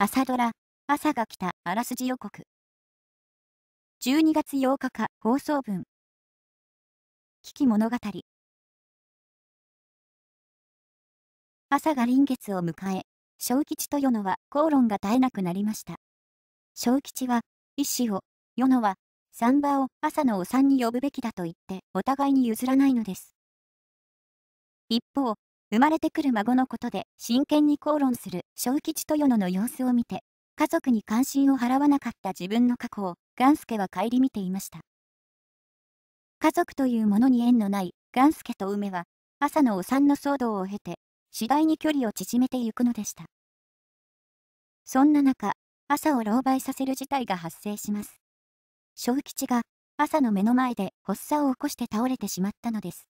朝ドラ、朝が来た、あらすじ予告。12月8日か、放送分。危機物語。朝が臨月を迎え、小吉と与野は口論が絶えなくなりました。小吉は、医師を、与野は、三馬を朝のお産に呼ぶべきだと言って、お互いに譲らないのです。一方、生まれてくる孫のことで真剣に口論する小吉豊野の様子を見て、家族に関心を払わなかった自分の過去を、元助は顧みていました。家族というものに縁のない元助と梅は、朝のお産の騒動を経て、次第に距離を縮めてゆくのでした。そんな中、朝を狼狽させる事態が発生します。小吉が朝の目の前で発作を起こして倒れてしまったのです。